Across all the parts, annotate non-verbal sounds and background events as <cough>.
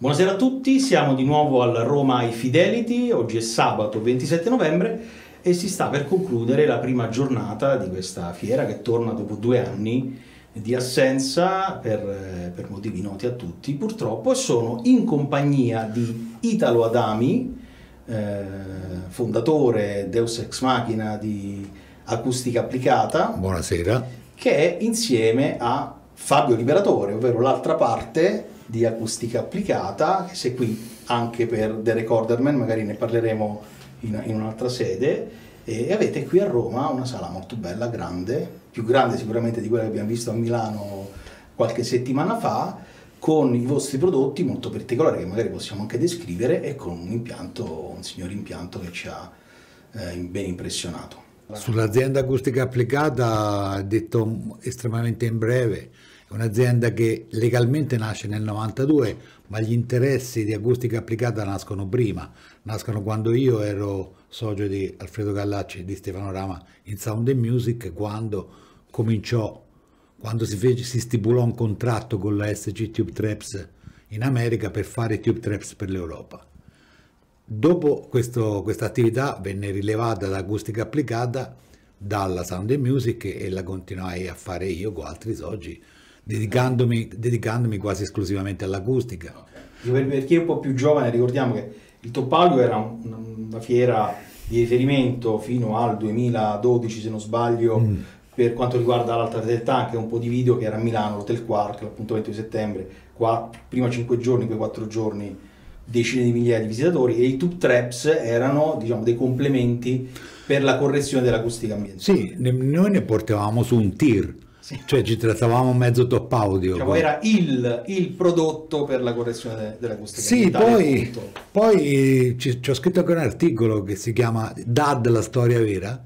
Buonasera a tutti, siamo di nuovo al Roma I Fidelity, oggi è sabato 27 novembre e si sta per concludere la prima giornata di questa fiera che torna dopo due anni di assenza per, eh, per motivi noti a tutti purtroppo e sono in compagnia di Italo Adami, eh, fondatore Deus Ex Machina di Acustica Applicata. Buonasera. Che è insieme a Fabio Liberatore, ovvero l'altra parte di acustica applicata, che sei qui anche per The Recorderman, magari ne parleremo in, in un'altra sede, e avete qui a Roma una sala molto bella, grande, più grande sicuramente di quella che abbiamo visto a Milano qualche settimana fa, con i vostri prodotti molto particolari che magari possiamo anche descrivere e con un impianto, un signor impianto che ci ha eh, ben impressionato. Sull'azienda acustica applicata, detto estremamente in breve, è un'azienda che legalmente nasce nel 92, ma gli interessi di acustica applicata nascono prima, nascono quando io ero socio di Alfredo Gallacci e di Stefano Rama in Sound and Music, quando cominciò, quando si, fece, si stipulò un contratto con la SG Tube Traps in America per fare Tube Traps per l'Europa. Dopo questa attività venne rilevata da Acustica Applicata dalla Sound Music e la continuai a fare io con altri soci, dedicandomi, dedicandomi quasi esclusivamente all'acustica. Okay. Per chi è un po' più giovane ricordiamo che il Toppalio era una fiera di riferimento fino al 2012 se non sbaglio mm. per quanto riguarda l'alta fedeltà, anche un po' di video che era a Milano, l'Hotel Quark, l'appuntamento di settembre, qua, prima 5 giorni, poi 4 giorni decine di migliaia di visitatori e i tube traps erano diciamo, dei complementi per la correzione dell'acustica ambientale. Sì, noi ne portavamo su un tir. Sì. Cioè ci trattavamo mezzo top audio. Cioè, era il, il, prodotto per la correzione de, dell'acustica. Sì, poi, poi eh, ci, ci, ho scritto anche un articolo che si chiama Dad, la storia vera.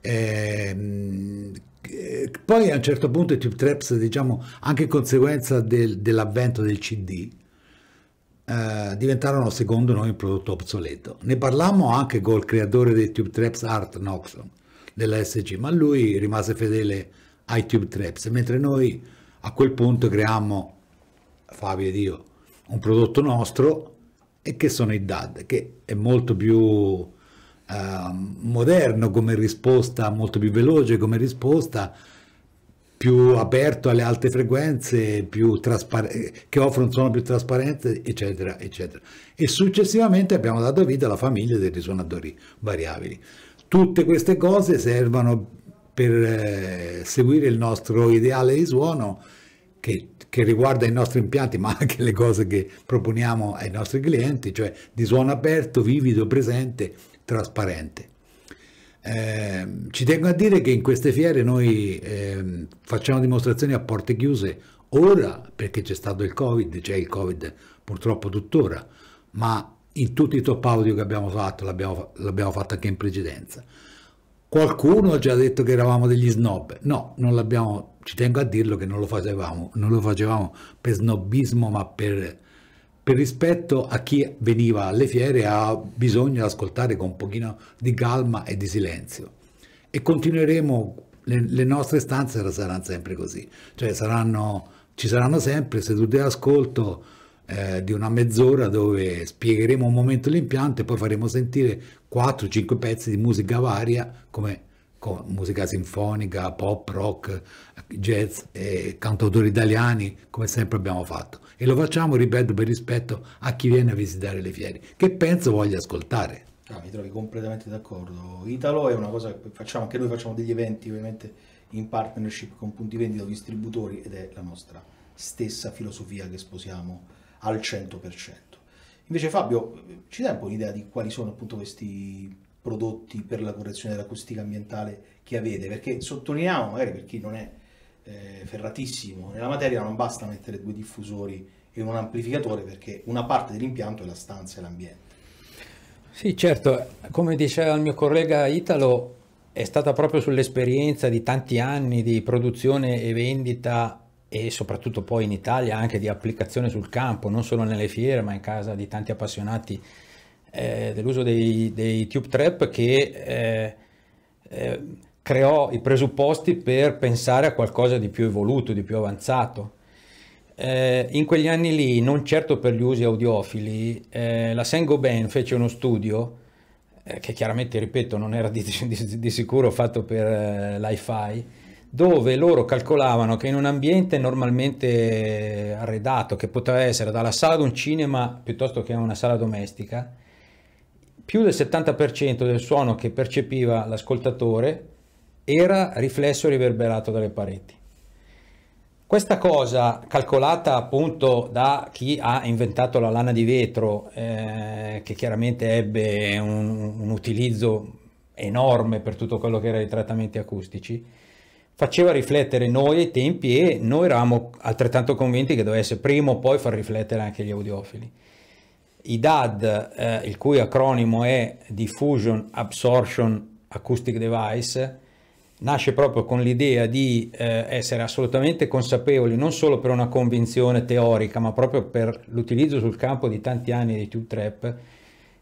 Ehm, eh, poi a un certo punto i Tube Traps, diciamo, anche in conseguenza del, dell'avvento del CD, eh, diventarono secondo noi un prodotto obsoleto. Ne parlammo anche col creatore dei Tube Traps Art Noxon della SG, ma lui rimase fedele ai Tube Traps, mentre noi a quel punto creammo, Fabio ed io, un prodotto nostro e che sono i DAD, che è molto più eh, moderno come risposta, molto più veloce come risposta, più aperto alle alte frequenze, che offre un suono più trasparente, eccetera, eccetera. E successivamente abbiamo dato vita alla famiglia dei risuonatori variabili. Tutte queste cose servono per eh, seguire il nostro ideale di suono che, che, riguarda i nostri impianti, ma anche le cose che proponiamo ai nostri clienti, cioè di suono aperto, vivido, presente, trasparente. Eh, ci tengo a dire che in queste fiere noi eh, facciamo dimostrazioni a porte chiuse ora perché c'è stato il Covid, c'è il Covid purtroppo tuttora, ma in tutti i top audio che abbiamo fatto, l'abbiamo fatto anche in precedenza. Qualcuno ci ha detto che eravamo degli snob, no, non l'abbiamo, ci tengo a dirlo che non lo facevamo, non lo facevamo per snobismo ma per per rispetto a chi veniva alle fiere ha bisogno di ascoltare con un pochino di calma e di silenzio. E continueremo, le, le nostre stanze saranno sempre così, cioè saranno, ci saranno sempre sedute d'ascolto eh, di una mezz'ora dove spiegheremo un momento l'impianto e poi faremo sentire 4-5 pezzi di musica varia come con musica sinfonica, pop, rock, jazz e cantautori italiani, come sempre abbiamo fatto e lo facciamo, ripeto, per rispetto a chi viene a visitare le fiere, che penso voglia ascoltare. Ah, mi trovi completamente d'accordo. Italo è una cosa che facciamo, anche noi facciamo degli eventi ovviamente in partnership con punti vendita o distributori ed è la nostra stessa filosofia che sposiamo al 100%. Invece Fabio, ci dai un po' un'idea di quali sono appunto questi prodotti per la correzione dell'acustica ambientale che avete? Perché sottolineiamo, magari per chi non è eh, ferratissimo nella materia, non basta mettere due diffusori e un amplificatore perché una parte dell'impianto è la stanza e l'ambiente. Sì, certo, come diceva il mio collega Italo, è stata proprio sull'esperienza di tanti anni di produzione e vendita e soprattutto poi in Italia anche di applicazione sul campo, non solo nelle fiere ma in casa di tanti appassionati eh, dell'uso dei, dei, tube trap che eh, eh, creò i presupposti per pensare a qualcosa di più evoluto, di più avanzato. Eh, in quegli anni lì, non certo per gli usi audiofili, eh, la Saint-Gobain fece uno studio eh, che chiaramente, ripeto, non era di, <laughs> di, di sicuro fatto per eh, l'iFi, dove loro calcolavano che in un ambiente normalmente arredato, che poteva essere dalla sala di un cinema piuttosto che una sala domestica, più del 70% del suono che percepiva l'ascoltatore era riflesso e riverberato dalle pareti. Questa cosa, calcolata appunto da chi ha inventato la lana di vetro, eh, che chiaramente ebbe un, un, utilizzo enorme per tutto quello che era i trattamenti acustici, faceva riflettere noi ai tempi e noi eravamo altrettanto convinti che dovesse prima o poi far riflettere anche gli audiofili. I DAD, eh, il cui acronimo è Diffusion Absorption Acoustic Device, nasce proprio con l'idea di eh, essere assolutamente consapevoli non solo per una convinzione teorica ma proprio per l'utilizzo sul campo di tanti anni di tube trap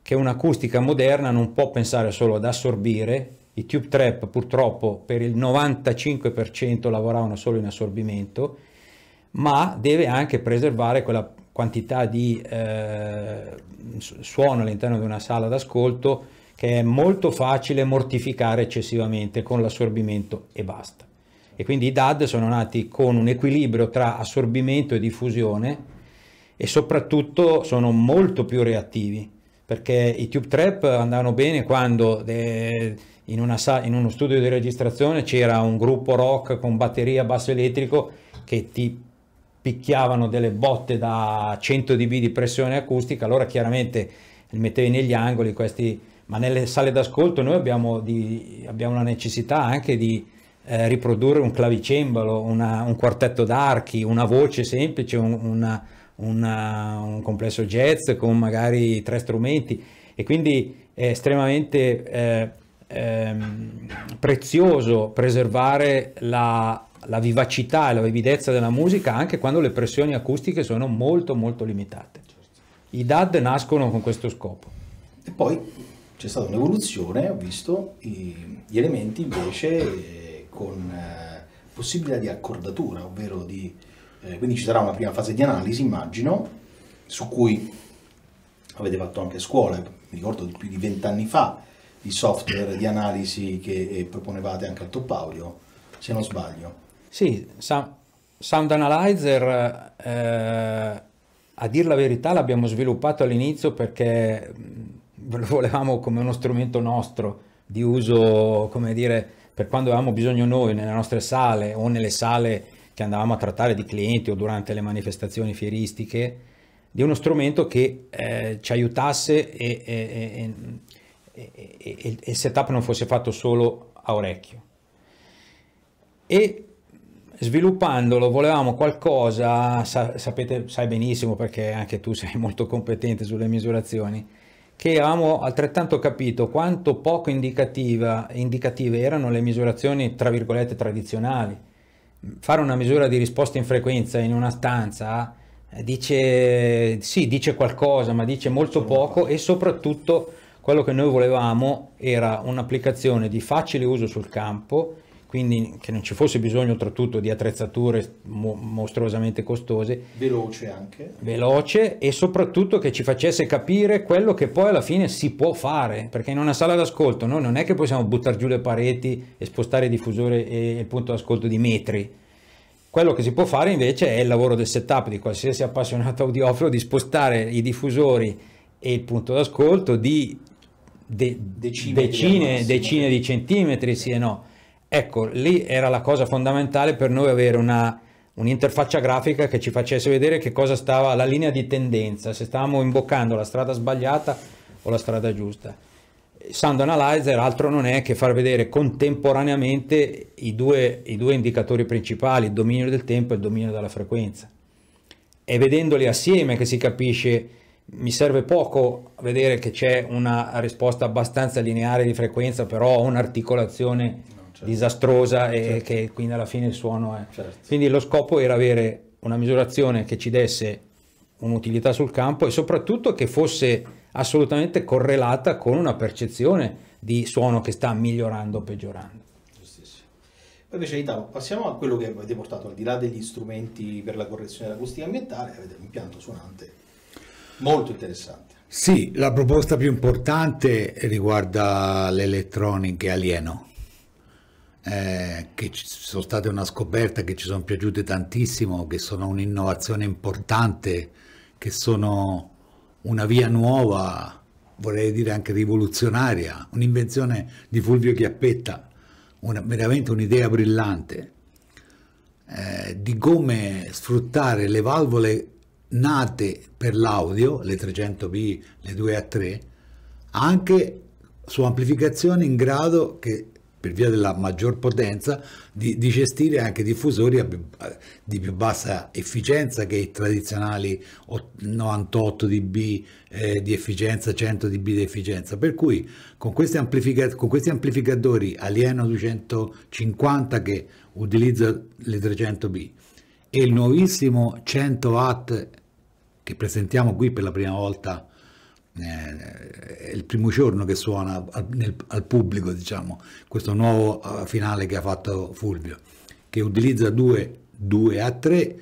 che un'acustica moderna non può pensare solo ad assorbire i tube trap purtroppo per il 95% lavoravano solo in assorbimento ma deve anche preservare quella quantità di eh, suono all'interno di una sala d'ascolto che è molto facile mortificare eccessivamente con l'assorbimento e basta. E quindi i DAD sono nati con un equilibrio tra assorbimento e diffusione e soprattutto sono molto più reattivi perché i tube trap andavano bene quando eh, in, una, in, uno studio di registrazione c'era un gruppo rock con batteria basso elettrico che ti picchiavano delle botte da 100 dB di pressione acustica, allora chiaramente li mettevi negli angoli, questi ma nelle sale d'ascolto noi abbiamo, di, abbiamo la necessità anche di eh, riprodurre un clavicembalo, una, un quartetto d'archi, una voce semplice, un, una, una, un complesso jazz con magari tre strumenti e quindi è estremamente eh, ehm, prezioso preservare la, la vivacità e la vividezza della musica anche quando le pressioni acustiche sono molto molto limitate. I DAD nascono con questo scopo. E poi c'è stata un'evoluzione, ho visto gli elementi invece eh, con eh, possibilità di accordatura, ovvero di... Eh, quindi ci sarà una prima fase di analisi, immagino, su cui avete fatto anche scuole, mi ricordo di più di vent'anni fa, di software di analisi che proponevate anche al Top Audio, se non sbaglio. Sì, Sound Analyzer, eh, a dir la verità, l'abbiamo sviluppato all'inizio perché lo volevamo come uno strumento nostro di uso, come dire, per quando avevamo bisogno noi nelle nostre sale o nelle sale che andavamo a trattare di clienti o durante le manifestazioni fieristiche, di uno strumento che eh, ci aiutasse e, e, e, e, il setup non fosse fatto solo a orecchio. E sviluppandolo volevamo qualcosa, sa, sapete, sai benissimo perché anche tu sei <laughs> molto competente sulle misurazioni, che avevamo altrettanto capito quanto poco indicative erano le misurazioni tra virgolette tradizionali. Fare una misura di risposta in frequenza in una stanza eh, dice, sì, dice qualcosa, ma dice molto poco e soprattutto quello che noi volevamo era un'applicazione di facile uso sul campo quindi che non ci fosse bisogno oltretutto di attrezzature mo mostruosamente costose. Veloce anche. Veloce e soprattutto che ci facesse capire quello che poi alla fine si può fare, perché in una sala d'ascolto noi non è che possiamo buttare giù le pareti e spostare il diffusore e il punto d'ascolto di metri. Quello che si può fare invece è il lavoro del setup di qualsiasi appassionato audiofilo di spostare i diffusori e il punto d'ascolto di de decine, decine, decine, di centimetri, sì e no Ecco, lì era la cosa fondamentale per noi avere una, un'interfaccia grafica che ci facesse vedere che cosa stava la linea di tendenza, se stavamo imboccando la strada sbagliata o la strada giusta. Sound Analyzer altro non è che far vedere contemporaneamente i due, i due indicatori principali, il dominio del tempo e il dominio della frequenza. È vedendoli assieme che si capisce, mi serve poco vedere che c'è una risposta abbastanza lineare di frequenza, però ho un'articolazione certo. disastrosa e certo. che quindi alla fine il suono è... Certo. Quindi lo scopo era avere una misurazione che ci desse un'utilità sul campo e soprattutto che fosse assolutamente correlata con una percezione di suono che sta migliorando o peggiorando. Poi invece Italo, passiamo a quello che avete portato al di là degli strumenti per la correzione dell'acustica ambientale, avete un impianto suonante molto interessante. Sì, la proposta più importante riguarda l'elettroniche alieno eh, che sono state una scoperta che ci sono piaciute tantissimo, che sono un'innovazione importante, che sono una via nuova, vorrei dire anche rivoluzionaria, un'invenzione di Fulvio Chiappetta, una, veramente un'idea brillante, eh, di come sfruttare le valvole nate per l'audio, le 300B, le 2A3, anche su amplificazioni in grado che per via della maggior potenza, di, di gestire anche diffusori a, di più bassa efficienza che i tradizionali 98 dB eh, di efficienza, 100 dB di efficienza. Per cui con questi, amplifica, con questi amplificatori Alieno 250 che utilizza le 300B e il nuovissimo 100 W che presentiamo qui per la prima volta eh, è il primo giorno che suona al, nel, al pubblico, diciamo, questo nuovo uh, finale che ha fatto Fulvio, che utilizza due, due a tre,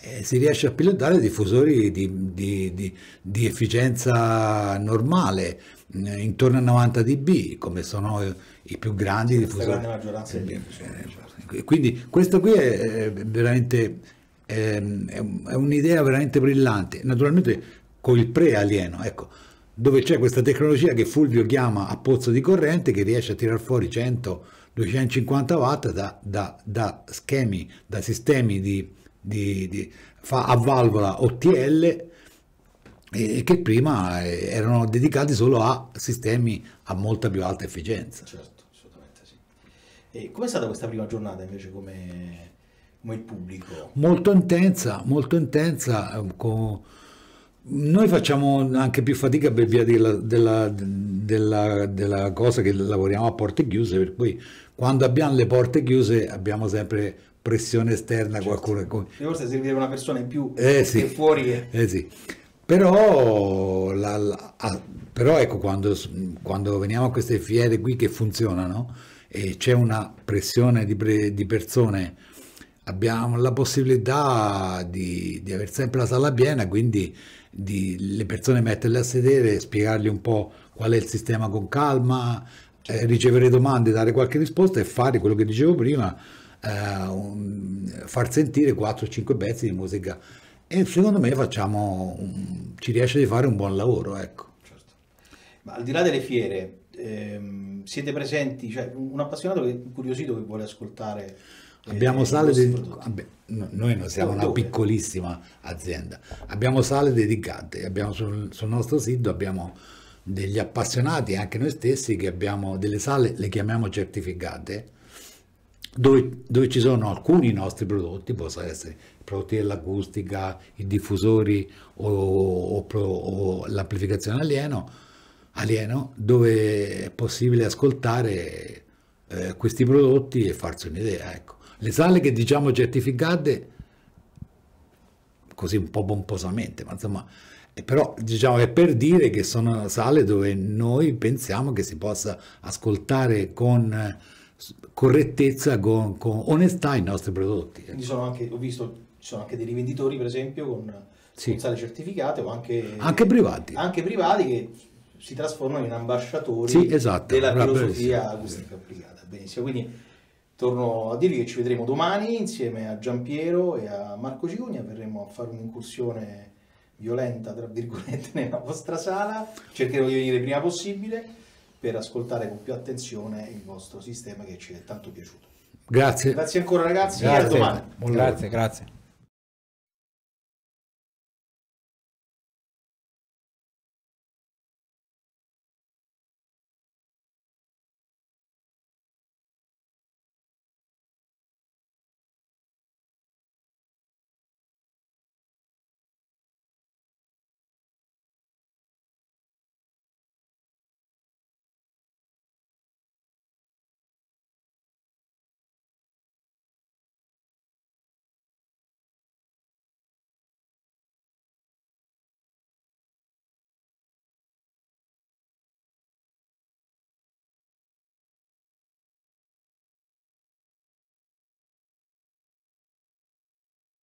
eh, si riesce a pilotare diffusori di, di, di, di efficienza normale, eh, intorno a 90 dB, come sono i più grandi diffusori. Eh, eh, quindi questo qui è, è veramente ehm, è, un'idea veramente brillante, naturalmente col pre-alieno, ecco dove c'è questa tecnologia che Fulvio chiama a pozzo di corrente che riesce a tirar fuori 100-250 watt da, da, da, schemi, da sistemi di, di, di a valvola OTL eh, che prima eh, erano dedicati solo a sistemi a molta più alta efficienza. Certo, assolutamente sì. E com'è stata questa prima giornata invece come, come il pubblico? Molto intensa, molto intensa. Eh, con, noi facciamo anche più fatica per via della, della, della, della, cosa che lavoriamo a porte chiuse, per cui quando abbiamo le porte chiuse abbiamo sempre pressione esterna, certo. qualcuno... E forse servirebbe una persona in più eh, sì. fuori. È... Eh sì. Però, la, la, ah, però ecco, quando, quando, veniamo a queste fiere qui che funzionano e c'è una pressione di, pre, di persone abbiamo la possibilità di, di, avere sempre la sala piena, quindi di le persone metterle a sedere, spiegargli un po' qual è il sistema con calma, eh, certo. ricevere domande, dare qualche risposta e fare quello che dicevo prima, eh, un, far sentire 4-5 pezzi di musica. E secondo me facciamo un, ci riesce di fare un buon lavoro. Ecco. Certo. Ma al di là delle fiere, ehm, siete presenti, cioè un appassionato che, curiosito che vuole ascoltare Abbiamo sale dedicate, Noi non siamo oh, una piccolissima azienda, abbiamo sale dedicate, abbiamo sul, sul nostro sito abbiamo degli appassionati, anche noi stessi, che abbiamo delle sale, le chiamiamo certificate, dove, dove, ci sono alcuni nostri prodotti, possono essere prodotti dell'acustica, i diffusori o, o, o l'amplificazione alieno, alieno, dove è possibile ascoltare eh, questi prodotti e farsi un'idea. Ecco. Le sale che diciamo certificate, così un po' pomposamente, ma insomma, eh, però diciamo è per dire che sono sale dove noi pensiamo che si possa ascoltare con correttezza, con, con onestà i nostri prodotti. Ecco. Anche, ho visto, ci sono anche dei rivenditori per esempio con, sì. con sale certificate o anche, anche privati. Anche privati che si trasformano in ambasciatori sì, esatto, della filosofia acustica applicata. Benissimo, quindi Torno a dirvi che ci vedremo domani insieme a Giampiero e a Marco Cicugna, verremo a fare un'incursione violenta, tra virgolette, <laughs> nella vostra sala, cercherò di venire prima possibile per ascoltare con più attenzione il vostro sistema che ci è tanto piaciuto. Grazie. Grazie ancora ragazzi grazie. e a domani. Buon grazie, lavoro. grazie.